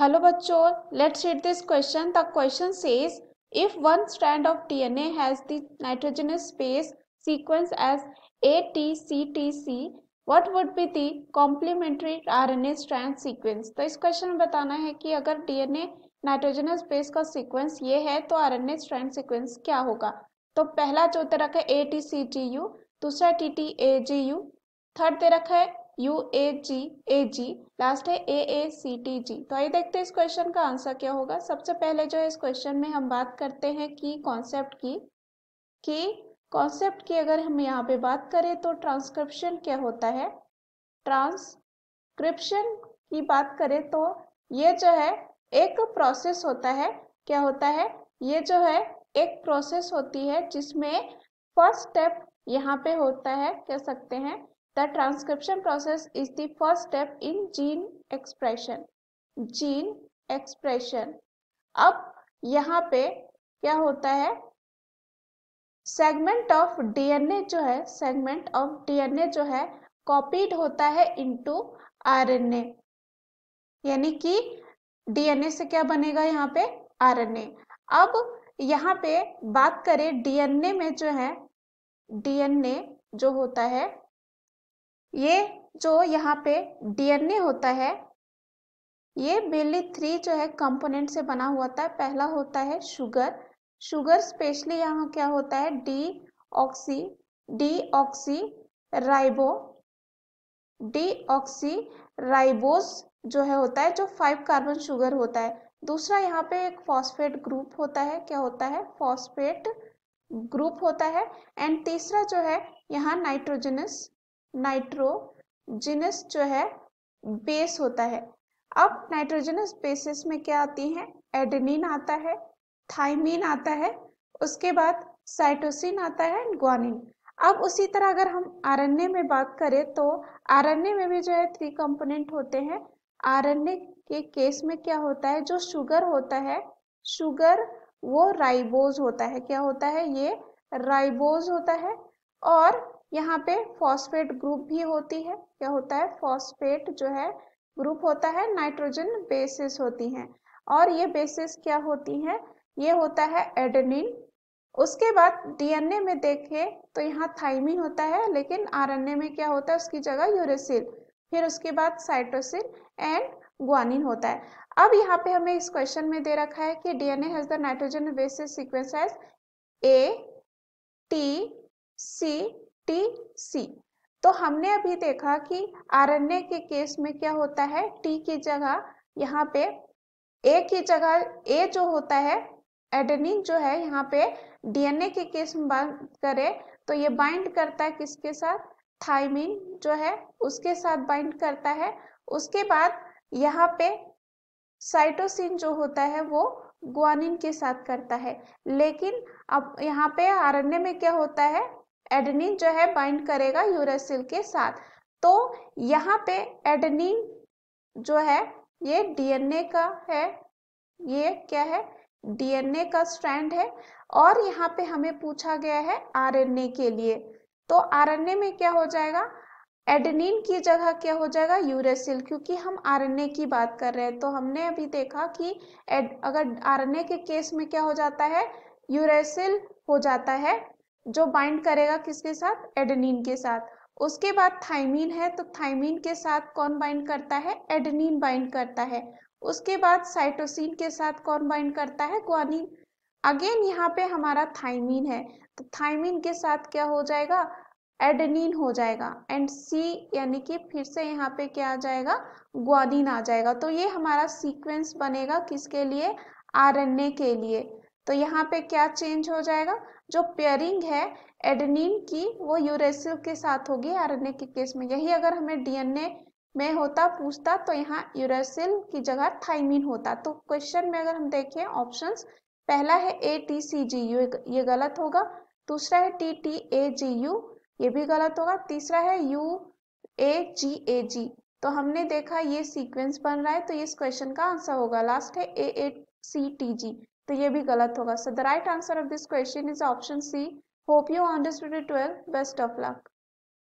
Hello बच्चों let's read this question the question says if one of if one space of as A T C T C what would be the complementary R N A strand sequence तो इस question में बताना है कि अगर DNA nitrogenous base का sequence ये है तो आरएनए स्ट्रैंड सीक्वेंस क्या होगा तो पहला जो दे रखा है A T C G U दूसरा T T A G U third दे रखा है U A ji A ji last है ए ए सी टी जी तो आइए देखते हैं इस क्वेश्चन का आंसर क्या होगा सबसे पहले जो है इस क्वेश्चन में हम बात करते हैं की कॉन्सेप्ट की कि कॉन्सेप्ट की अगर हम यहाँ पे बात करें तो ट्रांसक्रिप्शन क्या होता है ट्रांसक्रिप्शन की बात करें तो ये जो है एक प्रोसेस होता है क्या होता है ये जो है एक प्रोसेस होती है जिसमें फर्स्ट स्टेप यहाँ पे होता है कह सकते हैं The transcription process is the first step in gene expression. Gene expression. अब यहाँ पे क्या होता है सेगमेंट ऑफ डीएनए जो है सेगमेंट ऑफ डीएनए जो है कॉपीड होता है इनटू आरएनए यानी कि डीएनए से क्या बनेगा यहाँ पे आरएनए अब यहाँ पे बात करें डीएनए में जो है डीएनए जो होता है ये जो यहाँ पे डीएनए होता है ये मेनली थ्री जो है कंपोनेंट से बना हुआ था पहला होता है शुगर शुगर स्पेशली यहाँ क्या होता है deoxy deoxyribo deoxyribose जो है होता है जो फाइव कार्बन शुगर होता है दूसरा यहाँ पे एक फॉस्फेट ग्रुप होता है क्या होता है फॉस्फेट ग्रुप होता है एंड तीसरा जो है यहाँ नाइट्रोजनस नाइट्रोजिनस जो है बेस होता है अब नाइट्रोजनस बेसिस में क्या आती हैं एडनिन आता है थाइमिन आता है उसके बाद साइटोसिन आता है एंड ग्वानिन अब उसी तरह अगर हम आर में बात करें तो आर में भी जो है थ्री कंपोनेंट होते हैं आरएनए के केस में क्या होता है जो शुगर होता है शुगर वो राइबोज होता है क्या होता है ये राइबोज होता है और यहाँ पे फॉस्फेट ग्रुप भी होती है क्या होता है फॉस्फेट जो है ग्रुप होता है नाइट्रोजन बेसिस होती हैं और ये बेसिस क्या होती हैं ये होता है एडेनिन उसके बाद डीएनए में देखें तो यहाँ थाइमिन होता है लेकिन आरएनए में क्या होता है उसकी जगह यूरेसिल फिर उसके बाद साइटोसिल एंड ग्वानिन होता है अब यहाँ पे हमें इस क्वेश्चन में दे रखा है कि DNA has the nitrogen bases sequence as A T C T C तो हमने अभी देखा कि आरण्य के केस में क्या होता है टी की जगह यहाँ पे ए की जगह ए जो होता है एडनिन जो है यहाँ पे डीएनए के केस में बात करें तो ये बाइंड करता है किसके साथ थाइमिन जो है उसके साथ बाइंड करता है उसके बाद यहाँ पे साइटोसिन जो होता है वो ग्वानिन के साथ करता है लेकिन अब यहाँ पे आरण्य में क्या होता है एडनिन जो है बाइंड करेगा यूरेसिल के साथ तो यहाँ पे एडनिन जो है ये डीएनए का है ये क्या है डीएनए का स्ट्रैंड है और यहाँ पे हमें पूछा गया है आरएनए के लिए तो आरएनए में क्या हो जाएगा एडनिन की जगह क्या हो जाएगा यूरेसिल क्योंकि हम आरएनए की बात कर रहे हैं तो हमने अभी देखा कि अगर आरएनए के केस में क्या हो जाता है यूरेसिल हो जाता है जो बाइंड करेगा किसके साथ एडनिन के साथ उसके बाद थाइमिन है तो थाइमिन के साथ कौन बाइंड करता है एडनिन बाइंड करता है उसके बाद साइटोसिन के साथ कौन बाइंड करता है ग्वानिन अगेन यहाँ पे हमारा थाइमिन है तो थाइमिन के साथ क्या हो जाएगा एडनिन हो जाएगा एंड सी यानी कि फिर से यहाँ पे क्या आ जाएगा ग्वानिन आ जाएगा तो ये हमारा सीक्वेंस बनेगा किसके लिए आरएनए के लिए तो यहाँ पे क्या चेंज हो जाएगा जो पेयरिंग है एडनिन की वो यूरेसिल के साथ होगी आरएनए के केस में यही अगर हमें डीएनए में होता पूछता तो यहाँ यूरेसिल की जगह थाइमिन होता तो क्वेश्चन में अगर हम देखें ऑप्शंस पहला है A T C G U ये गलत होगा दूसरा है T T A G U ये भी गलत होगा तीसरा है यू ए जी ए जी तो हमने देखा ये सीक्वेंस बन रहा है तो इस क्वेश्चन का आंसर होगा लास्ट है ए ए सी टी जी तो ये भी गलत होगा so the right answer of this question is option C hope you understood it twelve best of luck